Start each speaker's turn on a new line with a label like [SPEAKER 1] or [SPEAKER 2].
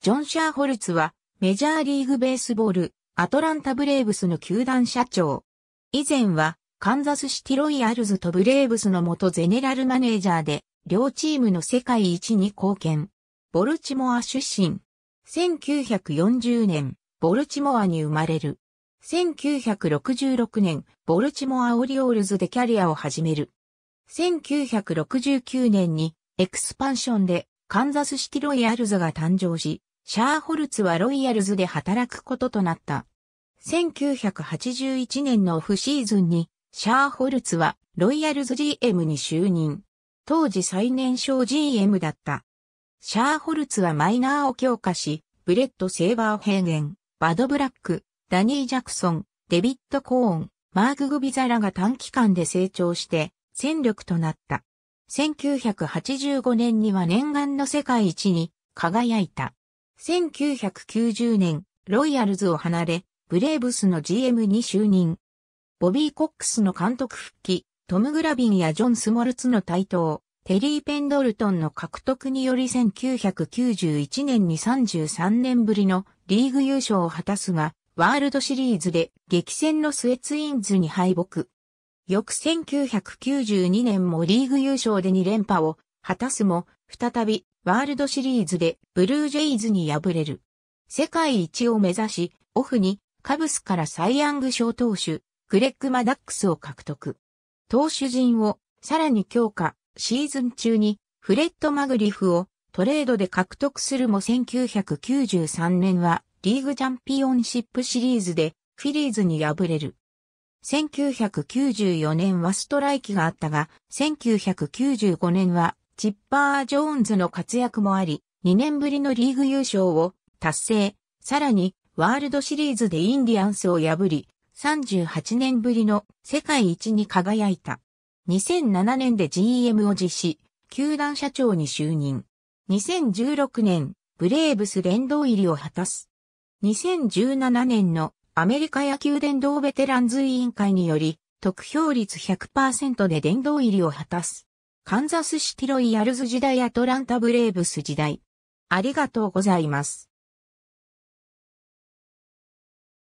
[SPEAKER 1] ジョン・シャーホルツは、メジャーリーグベースボール、アトランタ・ブレーブスの球団社長。以前は、カンザスシティロイヤルズとブレーブスの元ゼネラルマネージャーで、両チームの世界一に貢献。ボルチモア出身。1940年、ボルチモアに生まれる。1966年、ボルチモアオリオールズでキャリアを始める。1969年に、エクスパンションで、カンザスシティロイヤルズが誕生し、シャーホルツはロイヤルズで働くこととなった。1981年のオフシーズンに、シャーホルツはロイヤルズ GM に就任。当時最年少 GM だった。シャーホルツはマイナーを強化し、ブレッド・セーバーヘーゲン、バド・ブラック、ダニー・ジャクソン、デビッド・コーン、マーク・グビザラが短期間で成長して、戦力となった。1985年には念願の世界一に輝いた。1990年、ロイヤルズを離れ、ブレーブスの GM に就任。ボビー・コックスの監督復帰、トム・グラビンやジョン・スモルツの台頭、テリー・ペンドルトンの獲得により1991年に33年ぶりのリーグ優勝を果たすが、ワールドシリーズで激戦のスエツインズに敗北。翌1992年もリーグ優勝で2連覇を果たすも、再びワールドシリーズでブルージェイズに敗れる。世界一を目指し、オフにカブスからサイヤング賞投手、グレッグ・マダックスを獲得。投手陣をさらに強化、シーズン中にフレッド・マグリフをトレードで獲得するも1993年はリーグチャンピオンシップシリーズでフィリーズに敗れる。1994年はストライキがあったが、1995年はチッパー・ジョーンズの活躍もあり、2年ぶりのリーグ優勝を達成、さらにワールドシリーズでインディアンスを破り、38年ぶりの世界一に輝いた。2007年で GM を実施、球団社長に就任。2016年、ブレーブス連動入りを果たす。2017年のアメリカ野球殿堂ベテランズ委員会により、得票率100%で殿堂入りを果たす。カンザスシティロイヤルズ時代アトランタブレーブス時代。ありがとうございます。